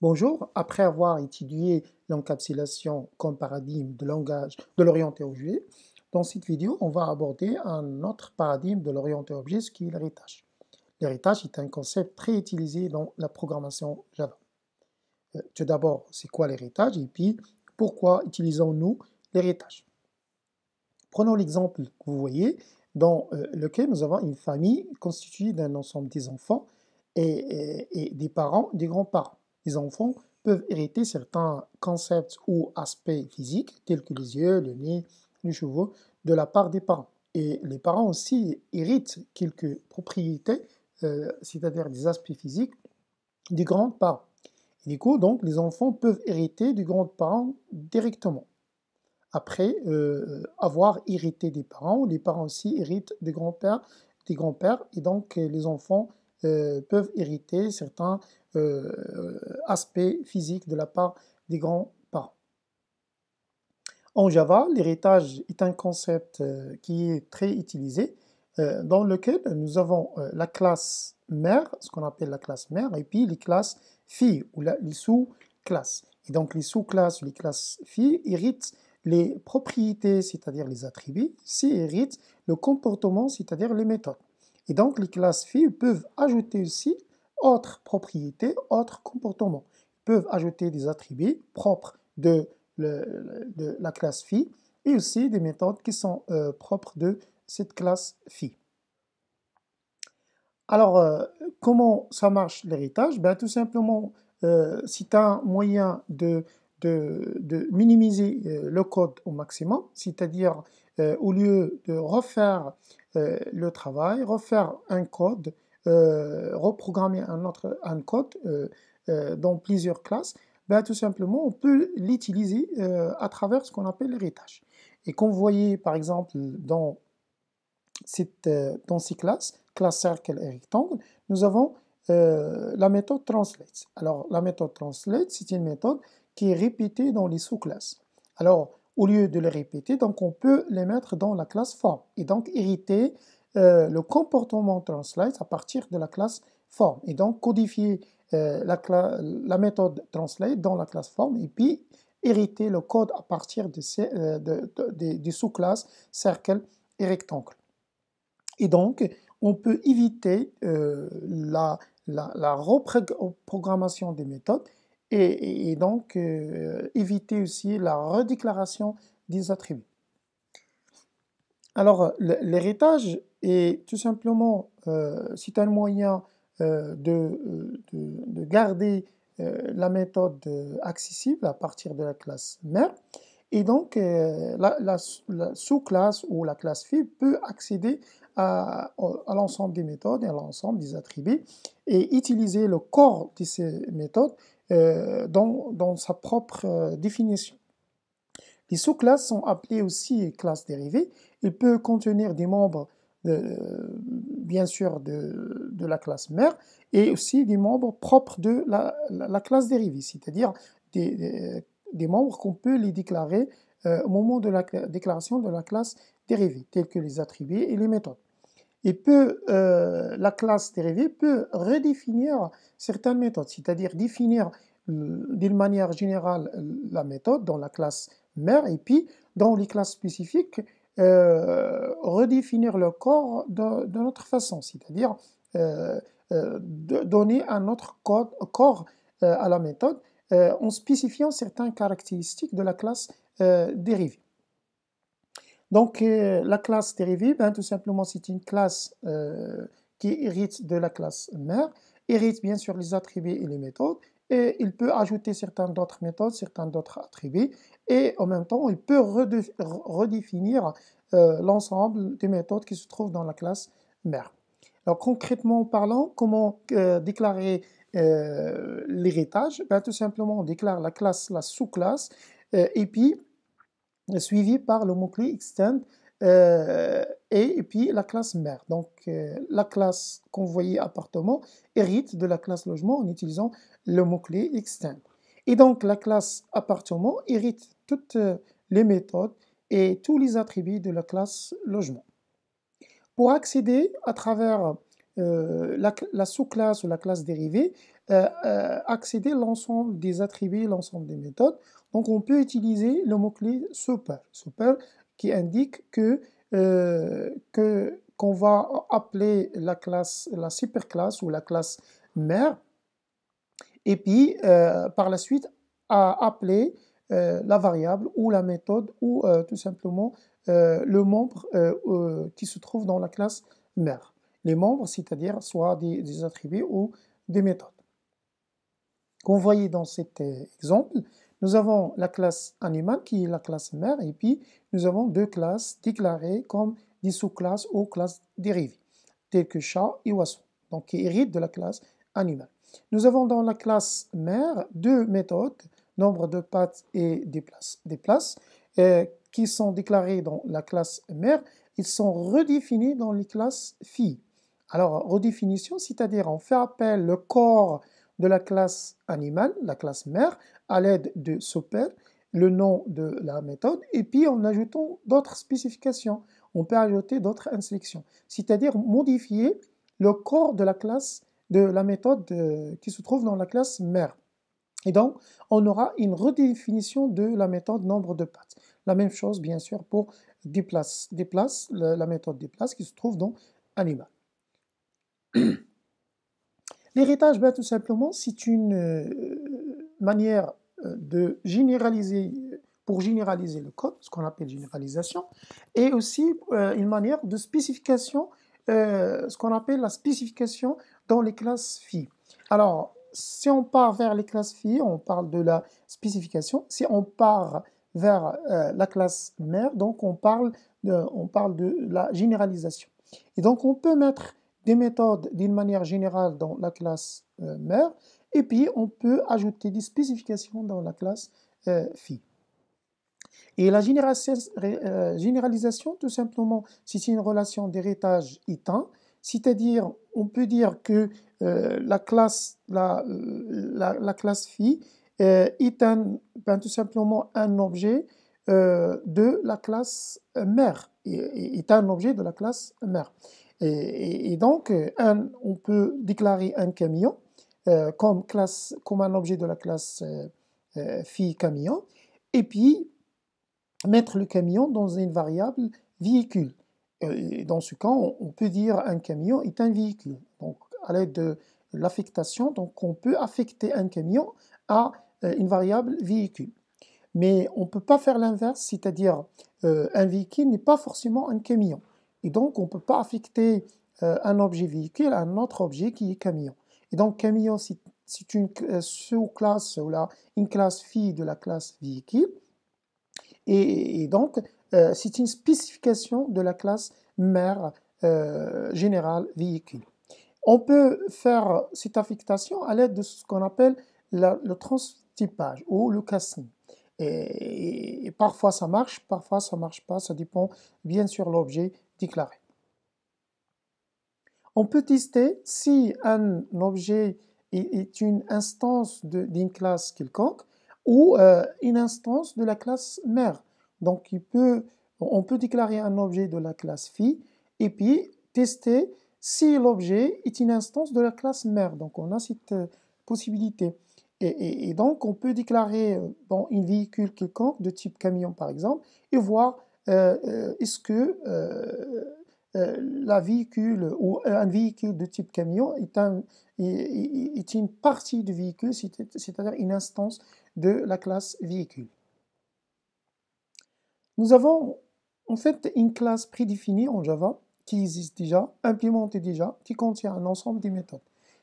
Bonjour, après avoir étudié l'encapsulation comme paradigme de langage de l'orienté-objet, dans cette vidéo, on va aborder un autre paradigme de l'orienté-objet, ce qui est l'héritage. L'héritage est un concept très utilisé dans la programmation Java. Euh, tout d'abord, c'est quoi l'héritage et puis pourquoi utilisons-nous l'héritage Prenons l'exemple que vous voyez dans euh, lequel nous avons une famille constituée d'un ensemble des enfants et des parents, des grands-parents les enfants peuvent hériter certains concepts ou aspects physiques tels que les yeux, le nez, les cheveux de la part des parents. Et les parents aussi héritent quelques propriétés, euh, c'est-à-dire des aspects physiques, des grands-parents. Du donc, les enfants peuvent hériter du grands-parents directement. Après euh, avoir hérité des parents, les parents aussi héritent des grands-pères, des grands-pères, et donc euh, les enfants euh, peuvent hériter certains euh, euh, aspects physiques de la part des grands pas. En Java, l'héritage est un concept qui est très utilisé, dans lequel nous avons la classe mère, ce qu'on appelle la classe mère, et puis les classes filles ou les sous-classes. Et donc les sous-classes, les classes filles héritent les propriétés, c'est-à-dire les attributs, si héritent le comportement, c'est-à-dire les méthodes. Et donc, les classes filles peuvent ajouter aussi autres propriétés, autres comportements. Ils peuvent ajouter des attributs propres de, la classe fille et aussi des méthodes qui sont euh, propres de cette classe fille. Alors, euh, comment ça marche l'héritage ben, Tout simplement, c'est euh, un moyen de, de, de minimiser le code au maximum, c'est-à-dire au lieu de refaire euh, le travail, refaire un code, euh, reprogrammer un autre un code euh, dans plusieurs classes, ben, tout simplement, on peut l'utiliser à travers ce qu'on appelle l'héritage. Et comme vous voyez, par exemple, dans, dans ces classes, classe circle et rectangle, nous avons la méthode translate. Alors, la méthode translate, c'est une méthode qui est répétée dans les sous-classes. Alors, au lieu de les répéter, donc on peut les mettre dans la classe Form. et donc hériter euh, le comportement translate à partir de la classe Form. et donc codifier euh, la, méthode translate dans la classe Form, et puis hériter le code à partir euh, des sous-classes Circle et rectangle. Et donc, on peut éviter la reprogrammation des méthodes et, donc euh, éviter aussi la redéclaration des attributs. Alors, l'héritage est tout simplement, euh, c'est un moyen euh, de, garder la méthode accessible à partir de la classe mère. Et donc, la, sous-classe ou la classe fille peut accéder à, à l'ensemble des méthodes et à l'ensemble des attributs et utiliser le corps de ces méthodes euh, dans, sa propre euh, définition. Les sous-classes sont appelées aussi classes dérivées. Il peut contenir des membres, de, euh, bien sûr, de, la classe mère et aussi des membres propres de la, classe dérivée, c'est-à-dire des, membres qu'on peut les déclarer au moment de la déclaration de la classe dérivée, tels que les attributs et les méthodes et peut, euh, la classe dérivée peut redéfinir certaines méthodes, c'est-à-dire définir euh, d'une manière générale la méthode dans la classe mère et puis dans les classes spécifiques euh, redéfinir le corps de, notre façon, c'est-à-dire donner un autre corps à la méthode en spécifiant certaines caractéristiques de la classe dérivée. Donc, euh, la classe dérivée, ben, hein, tout simplement, c'est une classe euh, qui hérite de la classe mère, hérite bien sûr les attributs et les méthodes, et il peut ajouter certaines d'autres méthodes, certains d'autres attributs, et en même temps, il peut redéfinir euh, l'ensemble des méthodes qui se trouvent dans la classe mère. Alors concrètement parlant, comment déclarer l'héritage ben, Tout simplement, on déclare la classe, la sous-classe, et puis suivi par le mot-clé extend euh, et, puis la classe mère. Donc euh, la classe convoyé appartement hérite de la classe logement en utilisant le mot-clé extend. Et donc la classe appartement hérite toutes euh, les méthodes et tous les attributs de la classe logement. Pour accéder à travers euh, la, sous-classe ou la classe dérivée, euh, euh, accéder à l'ensemble des attributs, l'ensemble des méthodes. Donc on peut utiliser le mot-clé super, super qui indique que qu'on va appeler la classe, la superclasse ou la classe mère, et puis par la suite appeler la variable ou la méthode ou tout simplement le membre qui se trouve dans la classe mère les membres, c'est-à-dire soit des, attributs ou des méthodes. Comme vous voyez dans cet euh, exemple, nous avons la classe animale qui est la classe mère et puis nous avons deux classes déclarées comme des sous-classes ou classes dérivées, telles que chat et oiseau, donc qui héritent de la classe animale. Nous avons dans la classe mère deux méthodes, nombre de pattes et des places, euh, qui sont déclarées dans la classe mère. Ils sont redéfinis dans les classes filles. Alors, redéfinition, c'est-à-dire on fait appel le corps de la classe animale, la classe mère, à l'aide de SOPER, le nom de la méthode, et puis en ajoutant d'autres spécifications. On peut ajouter d'autres instructions, c'est-à-dire modifier le corps de la classe, de la méthode euh, qui se trouve dans la classe mère. Et donc, on aura une redéfinition de la méthode nombre de pattes. La même chose, bien sûr, pour déplace la méthode déplace qui se trouve dans animal. L'héritage, ben, tout simplement, c'est une euh, manière euh, de généraliser, pour généraliser le code, ce qu'on appelle généralisation, et aussi euh, une manière de spécification, ce qu'on appelle la spécification dans les classes filles. Alors, si on part vers les classes filles, on parle de la spécification. Si on part vers la classe mère, donc on parle, de, on parle de la généralisation. Et donc, on peut mettre des méthodes d'une manière générale dans la classe euh, mère, et puis on peut ajouter des spécifications dans la classe phi. Euh, fille. Et la euh, généralisation, tout simplement, si c'est une relation d'héritage étant c'est-à-dire on peut dire que la, classe, la, classe phi est ben, tout simplement un objet de la classe mère, est un objet de la classe mère. Et, donc, euh, on peut déclarer un camion euh, comme, classe, comme un objet de la classe euh, euh, fille camion, et puis mettre le camion dans une variable véhicule. dans ce cas, on, peut dire un camion est un véhicule. Donc, à l'aide de l'affectation, donc on peut affecter un camion à une variable véhicule. Mais on ne peut pas faire l'inverse, c'est-à-dire un véhicule n'est pas forcément un camion. Et donc, on ne peut pas affecter euh, un objet véhicule à un autre objet qui est camion. Et donc, camion, c'est une sous-classe ou là, une classe fille de la classe véhicule. Et, donc, euh, c'est une spécification de la classe mère euh, générale véhicule. On peut faire cette affectation à l'aide de ce qu'on appelle le transtypage ou le casting. Et, parfois ça marche, parfois ça marche pas, ça dépend bien sûr l'objet déclaré. On peut tester si un objet est une instance d'une classe quelconque ou euh, une instance de la classe mère. Donc il peut, on peut déclarer un objet de la classe fille et puis tester si l'objet est une instance de la classe mère. Donc on a cette euh, possibilité. Et, donc, on peut déclarer euh, bon, un véhicule quelconque de type camion, par exemple, et voir euh, euh, est-ce que la véhicule ou un véhicule de type camion est, une partie du véhicule, c'est-à-dire une instance de la classe véhicule. Nous avons en fait une classe prédéfinie en Java qui existe déjà, implémentée déjà, qui contient un ensemble de méthodes.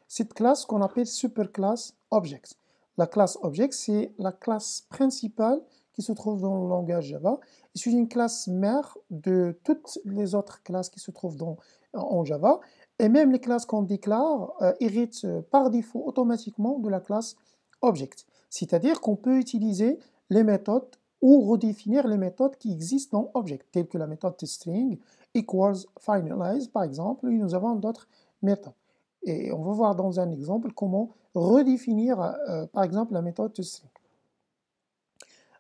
Cette classe qu'on appelle superclasse objects. La classe Object, c'est la classe principale qui se trouve dans le langage Java. C'est une classe mère de toutes les autres classes qui se trouvent dans, en Java. Et même les classes qu'on déclare euh, héritent euh, par défaut automatiquement de la classe Object. C'est-à-dire qu'on peut utiliser les méthodes ou redéfinir les méthodes qui existent dans Object, telles que la méthode string, equals, finalize par exemple, et nous avons d'autres méthodes. Et on va voir dans un exemple comment redéfinir, euh, par exemple, la méthode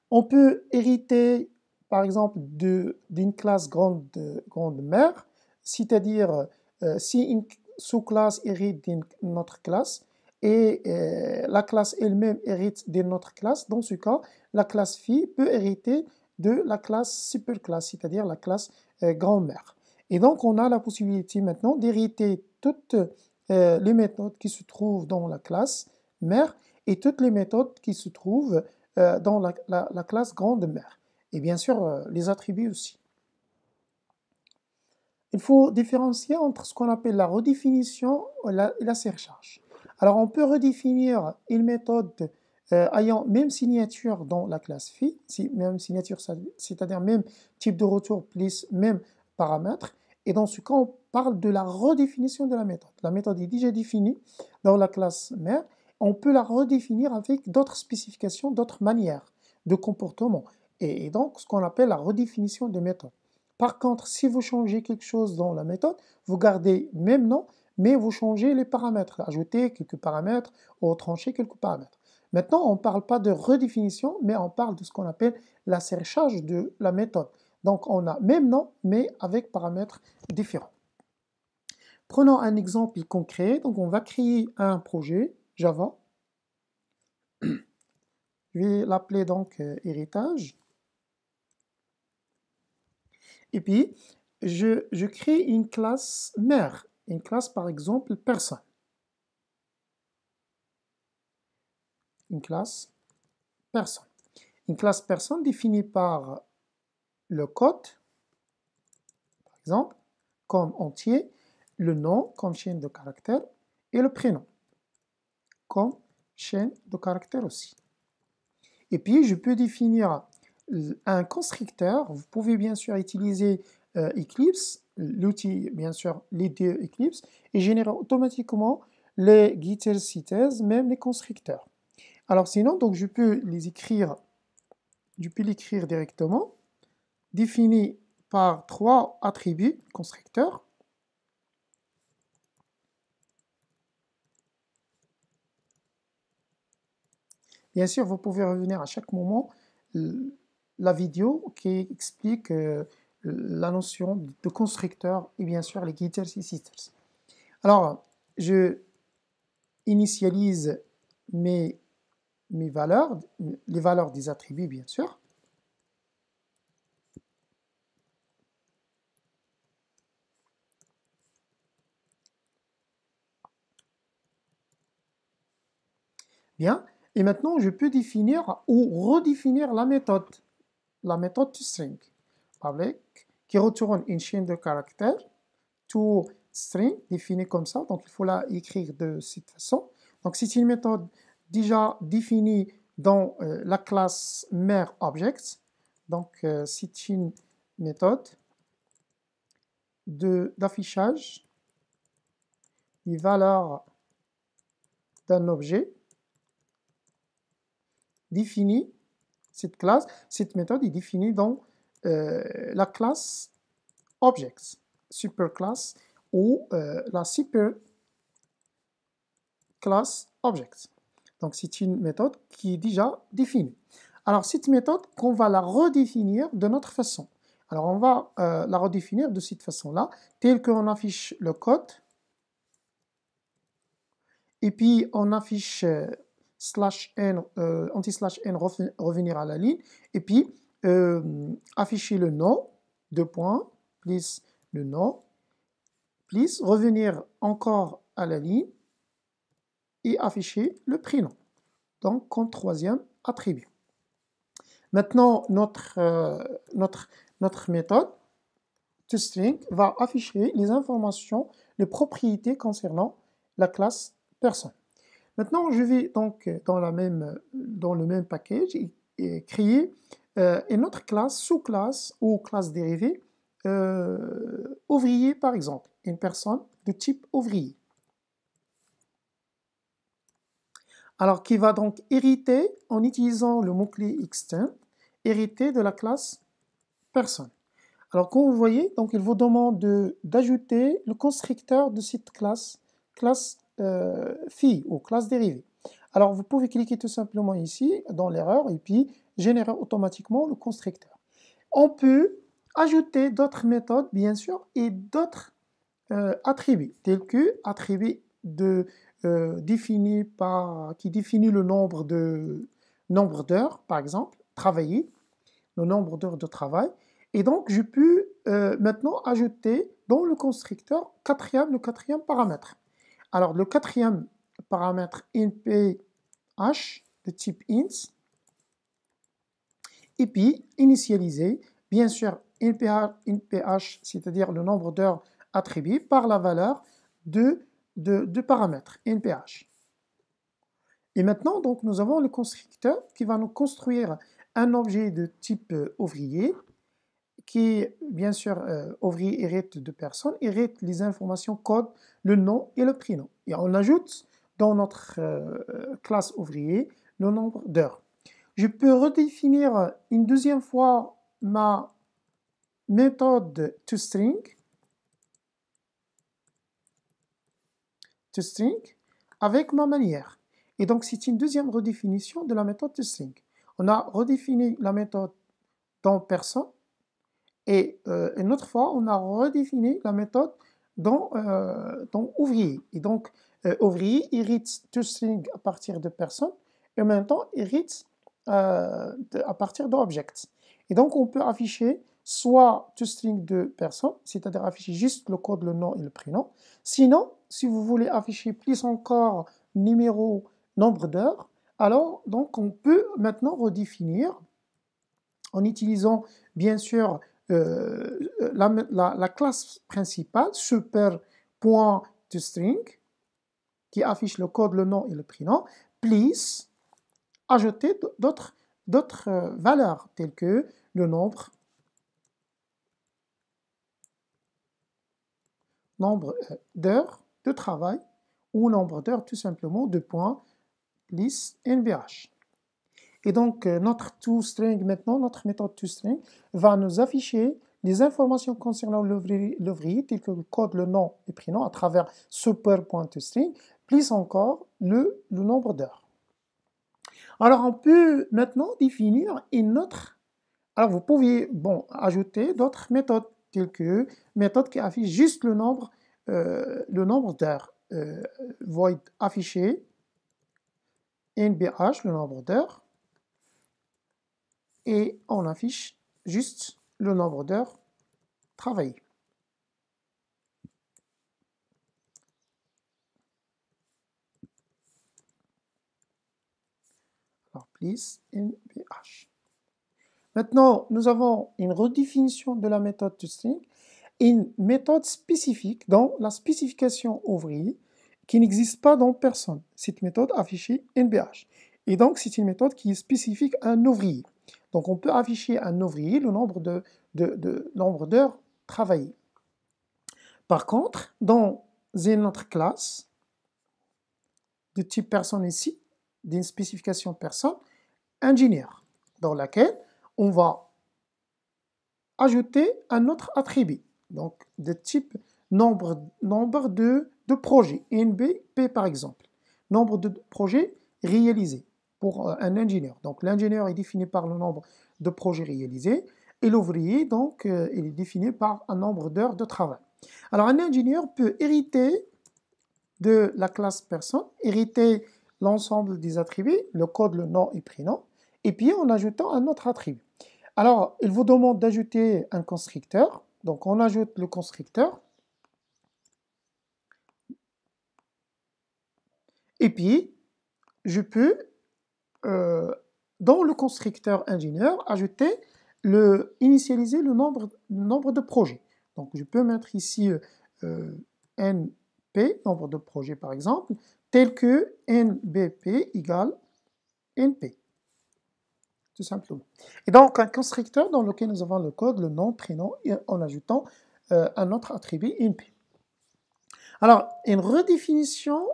On peut hériter, par exemple, d'une classe grande, mère, c'est-à-dire euh, si une sous-classe hérite d'une autre classe et euh, la classe elle-même hérite d'une autre classe, dans ce cas, la classe fille peut hériter de la classe superclasse, c'est-à-dire la classe grand-mère. Et donc, on a la possibilité maintenant d'hériter toute euh, les méthodes qui se trouvent dans la classe mère et toutes les méthodes qui se trouvent euh, dans la, classe grande mère. Et bien sûr, euh, les attributs aussi. Il faut différencier entre ce qu'on appelle la redéfinition et la, surcharge. Alors, on peut redéfinir une méthode ayant même signature dans la classe phi, si même signature, c'est-à-dire même type de retour plus même paramètre. Et dans ce cas, on parle de la redéfinition de la méthode. La méthode est déjà définie dans la classe mère. On peut la redéfinir avec d'autres spécifications, d'autres manières de comportement. Et, donc, ce qu'on appelle la redéfinition de méthode. Par contre, si vous changez quelque chose dans la méthode, vous gardez même nom, mais vous changez les paramètres, ajoutez quelques paramètres ou trancher quelques paramètres. Maintenant, on ne parle pas de redéfinition, mais on parle de ce qu'on appelle la surcharge de la méthode. Donc, on a même nom, mais avec paramètres différents. Prenons un exemple concret. Donc on va créer un projet Java. Je vais l'appeler donc euh, héritage. Et puis, je crée une classe mère, une classe par exemple personne. Une classe personne. Une classe personne définie par le code, par exemple, comme entier, le nom comme chaîne de caractère, et le prénom comme chaîne de caractère aussi. Et puis, je peux définir un constructeur. Vous pouvez bien sûr utiliser euh, Eclipse, l'outil, bien sûr, deux Eclipse, et générer automatiquement les guitar cites, même les constructeurs. Alors sinon, donc, je peux les écrire, je peux directement, défini par trois attributs constructeurs, Bien sûr, vous pouvez revenir à chaque moment la vidéo qui explique euh, la notion de constructeur et bien sûr les guitars et sisters. Alors, je initialise mes, mes valeurs, les valeurs des attributs bien sûr. Bien. Et maintenant, je peux définir ou redéfinir la méthode, la méthode toString avec, qui retourne une chaîne de caractères, toString, définie comme ça, donc il faut la écrire de cette façon. Donc c'est une méthode déjà définie dans euh, la classe mère object, donc euh, c'est une méthode d'affichage des valeurs d'un objet définie, cette classe, cette méthode est définie dans euh, la classe Objects, superclass ou euh, la la classe Objects. Donc c'est une méthode qui est déjà définie. Alors cette méthode qu'on va la redéfinir de notre façon. Alors on va euh, la redéfinir de cette façon-là, telle qu'on affiche le code, et puis on affiche slash n, euh, anti slash n revenir à la ligne, et puis euh, afficher le nom, deux points, plus le nom, plus revenir encore à la ligne et afficher le prénom. Donc, comme troisième attribut. Maintenant, notre, euh, notre, notre méthode toString va afficher les informations, les propriétés concernant la classe personne. Maintenant, je vais donc euh, dans, la même, euh, dans le même package et, euh, créer une autre classe, sous-classe ou classe dérivée, ouvrier par exemple, une personne de type ouvrier. Alors, qui va donc hériter, en utilisant le mot-clé externe, hériter de la classe personne. Alors, comme vous voyez, donc, il vous demande d'ajouter le constructeur de cette classe, classe euh, ou classe dérivée. Alors vous pouvez cliquer tout simplement ici dans l'erreur et puis générer automatiquement le constructeur. On peut ajouter d'autres méthodes bien sûr et d'autres euh, attributs tels que attribut de, euh, défini par, qui définit le nombre de nombre d'heures par exemple travailler le nombre d'heures de travail. Et donc je peux maintenant ajouter dans le constructeur quatrième, le quatrième paramètre. Alors, le quatrième paramètre nph de type int, et puis initialiser, bien sûr, nph, c'est-à-dire le nombre d'heures attribuées, par la valeur de, de, de paramètre Et maintenant, donc, nous avons le constructeur qui va nous construire un objet de type euh, ouvrier qui, bien sûr, ouvrier euh, hérite de personnes, hérite les informations code, le nom et le prénom. Et on ajoute dans notre euh, classe ouvrier le nombre d'heures. Je peux redéfinir une deuxième fois ma méthode toString. toString avec ma manière. Et donc, c'est une deuxième redéfinition de la méthode toString. On a redéfini la méthode dans personne et euh, une autre fois, on a redéfini la méthode dans, euh, ouvrier. Et donc, euh, ouvrier hérite string à partir de personnes et en même temps hérite à partir d'object. Et donc, on peut afficher soit toString de personnes, c'est-à-dire afficher juste le code, le nom et le prénom. Sinon, si vous voulez afficher plus encore numéro, nombre d'heures, alors donc on peut maintenant redéfinir en utilisant bien sûr euh, la, classe principale super point qui affiche le code, le nom et le prénom, please ajouter d'autres euh, valeurs telles que le nombre, nombre euh, d'heures de travail ou le nombre d'heures tout simplement de points plus NVH. Et donc, euh, notre toString maintenant, notre méthode toString, va nous afficher les informations concernant l'ouvrier, telles que le code, le nom et prénom, à travers super.toString, plus encore le, nombre d'heures. Alors, on peut maintenant définir une autre... Alors, vous pouviez bon, ajouter d'autres méthodes, telles que méthode qui affiche juste le nombre, euh, nombre d'heures. Euh, void afficher, nbh, le nombre d'heures, et on affiche juste le nombre d'heures travaillées. Alors, please, NBH. Maintenant, nous avons une redéfinition de la méthode toString, une méthode spécifique dans la spécification ouvrier qui n'existe pas dans personne. Cette méthode affichée NBH. Et donc, c'est une méthode qui est spécifique à un ouvrier. Donc on peut afficher à un ouvrier le nombre d'heures de, nombre d'heures travaillées. Par contre, dans une autre classe de type personne ici, d'une spécification personne, ingénieur, dans laquelle on va ajouter un autre attribut, donc de type nombre, nombre de, de projets, NBP par exemple, nombre de projets réalisés pour euh, un ingénieur. Donc l'ingénieur est défini par le nombre de projets réalisés et l'ouvrier, donc, euh, il est défini par un nombre d'heures de travail. Alors un ingénieur peut hériter de la classe personne, hériter l'ensemble des attributs, le code, le nom et prénom, et puis en ajoutant un autre attribut. Alors, il vous demande d'ajouter un constructeur. Donc, on ajoute le constructeur. Et puis, je peux euh, dans le constructeur ingénieur, ajouter, le, initialiser le nombre, nombre de projets. Donc je peux mettre ici euh, euh, NP, nombre de projets par exemple, tel que NBP égale NP. Tout simplement. Et donc un constructeur dans lequel nous avons le code, le nom, prénom, en ajoutant un autre attribut NP. Alors, une redéfinition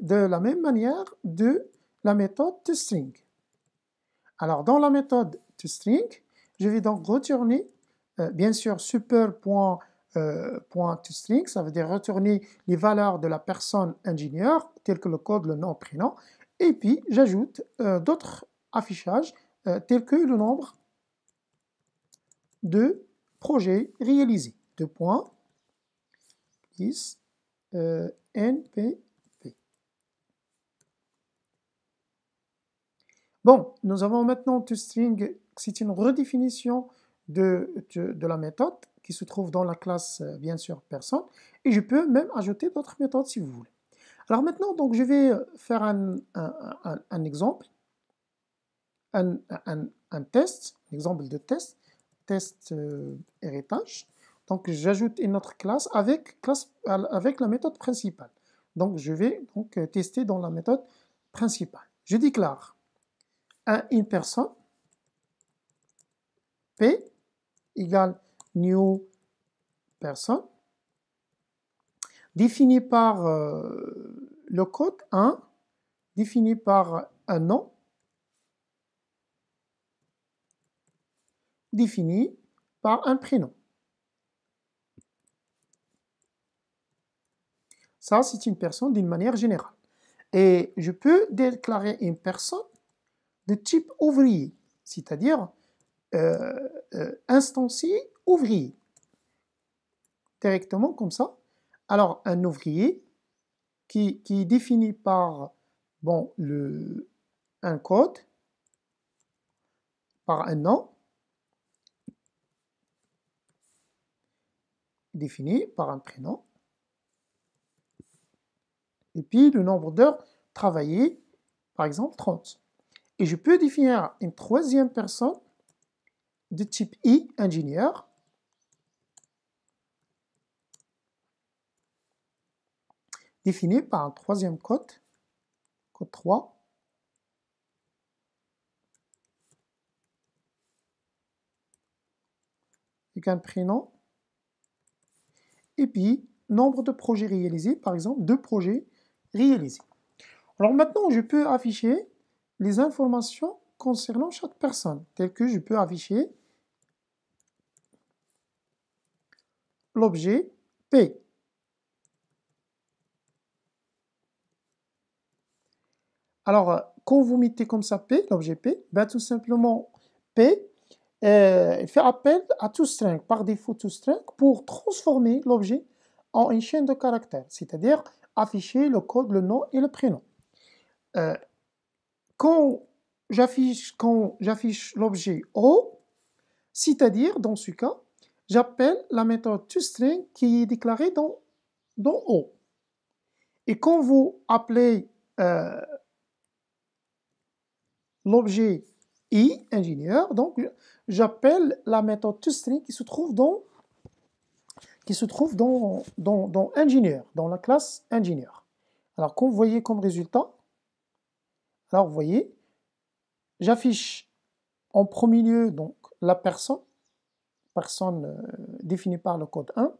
de la même manière de la méthode toString. Alors, dans la méthode toString, je vais donc retourner, euh, bien sûr, super.toString, euh, ça veut dire retourner les valeurs de la personne ingénieur, tel que le code, le nom, prénom, et puis j'ajoute euh, d'autres affichages, tels que le nombre de projets réalisés. Deux points, 10, NP, Bon, nous avons maintenant toString, c'est une redéfinition de, la méthode qui se trouve dans la classe, euh, bien sûr, personne. Et je peux même ajouter d'autres méthodes si vous voulez. Alors maintenant, donc, je vais euh, faire un, exemple, un, test, un exemple de test, test euh, héritage. Donc, j'ajoute une autre classe avec, la méthode principale. Donc, je vais donc, tester dans la méthode principale. Je déclare une personne. P égale new personne. Définie par euh, le code 1, défini par un nom, défini par un prénom. Ça, c'est une personne d'une manière générale. Et je peux déclarer une personne de type ouvrier, c'est-à-dire euh, euh, instancier ouvrier. Directement comme ça. Alors, un ouvrier qui, qui est défini par bon, le, un code, par un nom, défini par un prénom, et puis le nombre d'heures travaillées, par exemple 30. Et je peux définir une troisième personne de type I, ingénieur. définie par un troisième code, code 3. Avec un prénom. Et puis, nombre de projets réalisés, par exemple, deux projets réalisés. Alors maintenant, je peux afficher les informations concernant chaque personne, telles que je peux afficher l'objet P. Alors, quand vous mettez comme ça P, l'objet P, ben, tout simplement P euh, fait appel à toString, par défaut toString, pour transformer l'objet en une chaîne de caractères, c'est-à-dire afficher le code, le nom et le prénom. Euh, quand j'affiche, l'objet O, c'est-à-dire dans ce cas, j'appelle la méthode toString qui est déclarée dans, O. Et quand vous appelez euh, l'objet i, ingénieur, donc j'appelle la méthode toString qui se trouve dans qui dans, ingénieur, dans la classe ingénieur. Alors, vous voyez comme résultat, Là, vous voyez, j'affiche en premier lieu donc la personne, personne euh, définie par le code 1.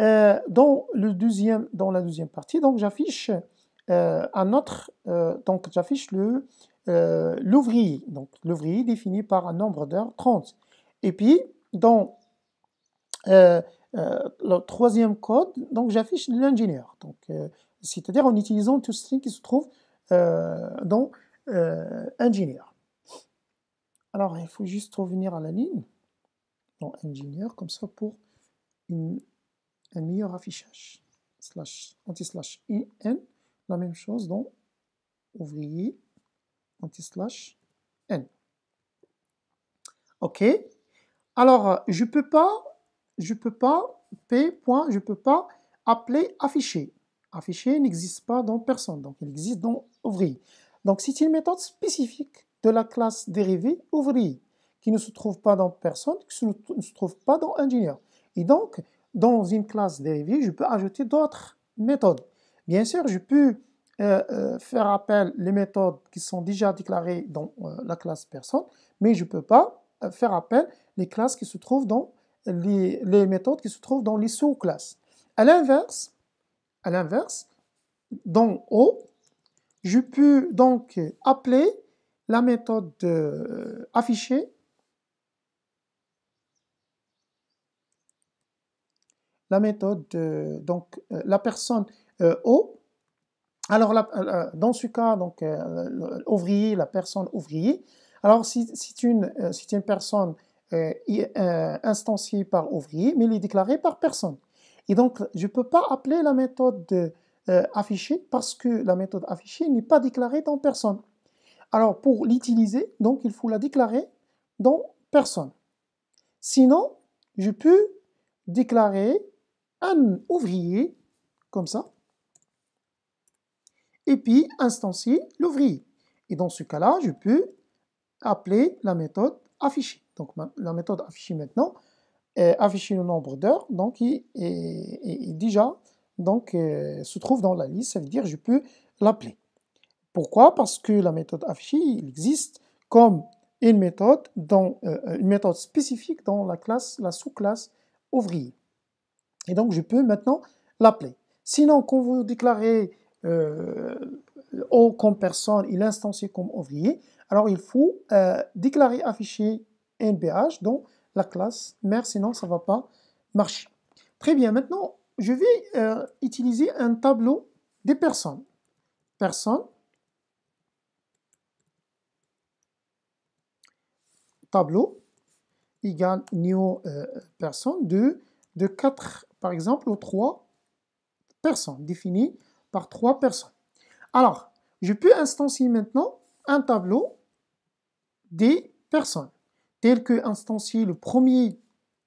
Euh, dans, le deuxième, dans la deuxième partie, donc j'affiche euh, un autre, donc j'affiche le l'ouvrier, donc l'ouvrier défini par un nombre d'heures 30. Et puis dans le troisième code, donc j'affiche l'ingénieur, donc c'est-à-dire en utilisant tout ce qui se trouve euh, donc, engineer euh, Alors, il faut juste revenir à la ligne dans Engineer, comme ça pour une, un meilleur affichage. Slash, anti-slash IN, la même chose dans ouvrier, anti-slash N. OK. Alors, je peux pas, je peux pas, P. je peux pas appeler afficher affiché n'existe pas dans personne, donc il existe dans ouvrier. Donc c'est une méthode spécifique de la classe dérivée ouvrier qui ne se trouve pas dans personne, qui ne se trouve pas dans ingénieur. Et donc, dans une classe dérivée, je peux ajouter d'autres méthodes. Bien sûr, je peux euh, euh, faire appel les méthodes qui sont déjà déclarées dans euh, la classe personne, mais je ne peux pas faire appel les classes qui se trouvent dans les, les, méthodes qui se trouvent dans les sous-classes. À l'inverse, à l'inverse, dans O, je peux donc appeler la méthode euh, affichée la méthode, de donc euh, la personne euh, O. Alors dans ce cas, donc ouvrier », la personne ouvrier. Alors si, c'est une, si une personne est instanciée par ouvrier, mais il est déclaré par personne. Et donc, je ne peux pas appeler la méthode euh, euh, affichée parce que la méthode affichée n'est pas déclarée dans personne. Alors, pour l'utiliser, donc, il faut la déclarer dans personne. Sinon, je peux déclarer un ouvrier, comme ça, et puis instancier l'ouvrier. Et dans ce cas-là, je peux appeler la méthode affichée. Donc, la méthode affichée maintenant, euh, afficher le nombre d'heures, donc il est déjà donc, euh, se trouve dans la liste, ça veut dire je peux l'appeler. Pourquoi Parce que la méthode affichée, il existe comme une méthode, dans, euh, une méthode spécifique dans la classe, la sous-classe ouvrier. Et donc je peux maintenant l'appeler. Sinon, quand vous déclarez au comme personne et l'instancier comme ouvrier, alors il faut déclarer afficher NBH donc la classe mère, sinon ça ne va pas marcher. Très bien, maintenant, je vais euh, utiliser un tableau des personnes. Personne, tableau, égal, new euh, personne de, de 4, par exemple, ou 3 personnes, définies par 3 personnes. Alors, je peux instancier maintenant un tableau des personnes tel que instancier le premier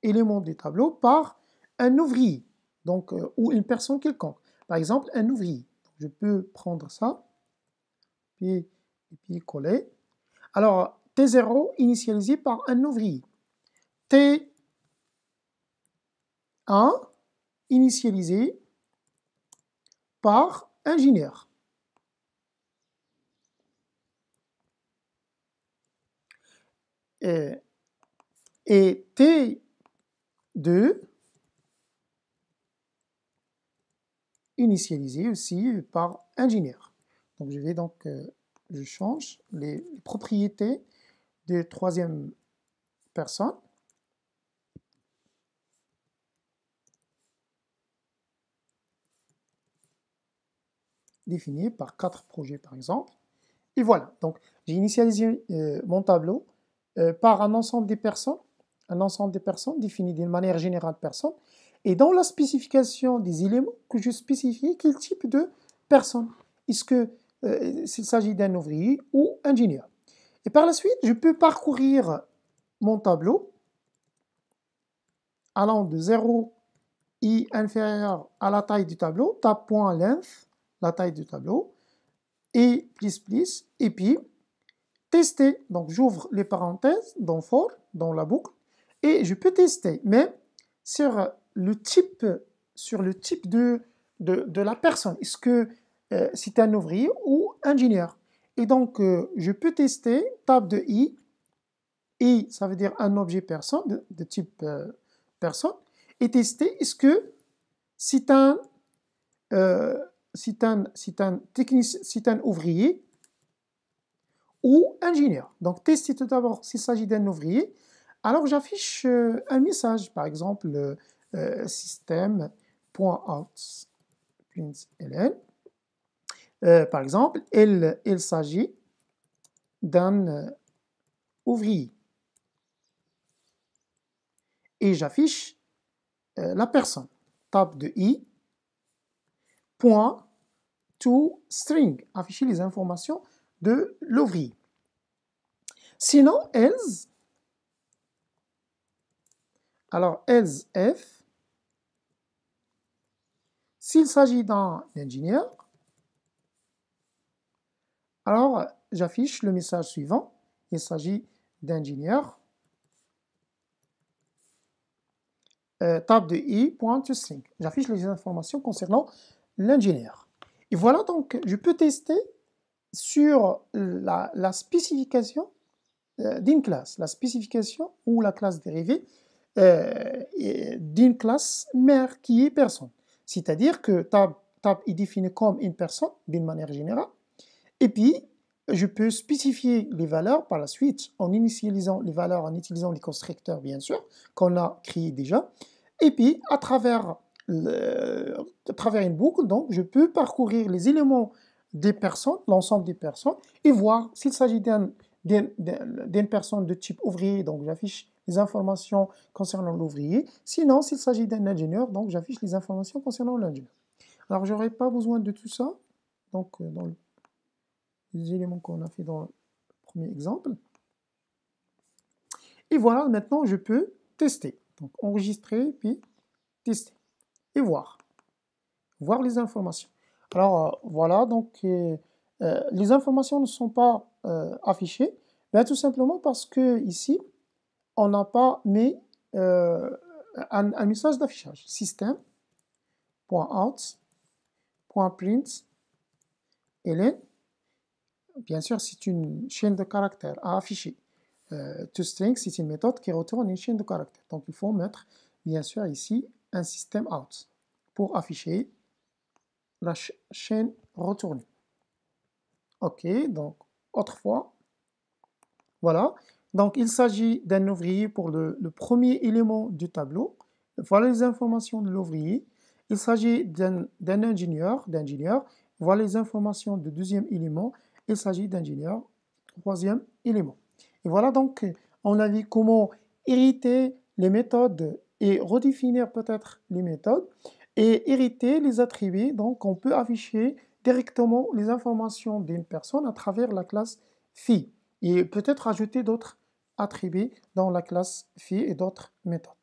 élément du tableau par un ouvrier, donc, euh, ou une personne quelconque. Par exemple, un ouvrier. Je peux prendre ça, puis, et puis coller. Alors, T0 initialisé par un ouvrier. T1 initialisé par ingénieur. Euh, et T2 initialisé aussi par ingénieur. Donc je vais donc, euh, je change les propriétés de troisième personne. définies par quatre projets par exemple. Et voilà, donc j'ai initialisé euh, mon tableau euh, par un ensemble des personnes, un ensemble des personnes défini d'une manière générale personne, et dans la spécification des éléments que je spécifie quel type de personne. Est-ce que euh, s'il s'agit d'un ouvrier ou ingénieur. Et par la suite, je peux parcourir mon tableau allant de 0 i inférieur à la taille du tableau, length, la taille du tableau, et plus plus, et puis tester. Donc j'ouvre les parenthèses dans for, dans la boucle, et je peux tester, mais sur le type, sur le type de, de, la personne. Est-ce que euh, c'est un ouvrier ou ingénieur Et donc euh, je peux tester, table de i, i ça veut dire un objet personne, de, type euh, personne, et tester est-ce que c'est un, c'est un, un ouvrier ou ingénieur. Donc testez tout d'abord s'il s'agit d'un ouvrier. Alors j'affiche euh, un message, par exemple euh, euh, euh, par exemple, il, il s'agit d'un ouvrier. Et j'affiche la personne. Tape de i. Point to string. Afficher les informations de l'ouvrier. Sinon, else, alors else F, s'il s'agit d'un ingénieur, alors j'affiche le message suivant, il s'agit d'ingénieur, euh, table de i, J'affiche les informations concernant l'ingénieur. Et voilà donc, je peux tester sur la, spécification euh, d'une classe, la spécification ou la classe dérivée euh, d'une classe mère qui est personne. C'est-à-dire que tab, est défini comme une personne d'une manière générale, et puis je peux spécifier les valeurs par la suite en initialisant les valeurs, en utilisant les constructeurs bien sûr, qu'on a créés déjà, et puis à travers, à travers une boucle, donc je peux parcourir les éléments des personnes, l'ensemble des personnes, et voir s'il s'agit d'une personne de type ouvrier, donc j'affiche les informations concernant l'ouvrier. Sinon, s'il s'agit d'un ingénieur, donc j'affiche les informations concernant l'ingénieur. Alors, je n'aurai pas besoin de tout ça, donc euh, dans les éléments qu'on a fait dans le premier exemple. Et voilà, maintenant, je peux tester. Donc, enregistrer, puis tester. Et voir. Voir les informations. Alors euh, voilà, donc euh, les informations ne sont pas euh, affichées, tout simplement parce que ici, on n'a pas mis un, message d'affichage. System.out.print Hélène. Bien sûr, c'est une chaîne de caractères à afficher. toString, c'est une méthode qui retourne une chaîne de caractères. Donc, il faut mettre, bien sûr, ici, un système out pour afficher la chaîne retournée. Ok, donc autrefois, voilà. Donc il s'agit d'un ouvrier pour le, premier élément du tableau. Voilà les informations de l'ouvrier. Il s'agit d'un ingénieur, d'ingénieur. Voilà les informations du deuxième élément. Il s'agit d'ingénieur, troisième élément. Et voilà donc, on a vu comment hériter les méthodes et redéfinir peut-être les méthodes et hériter les attributs. Donc, on peut afficher directement les informations d'une personne à travers la classe fille et peut-être ajouter d'autres attributs dans la classe fille et d'autres méthodes.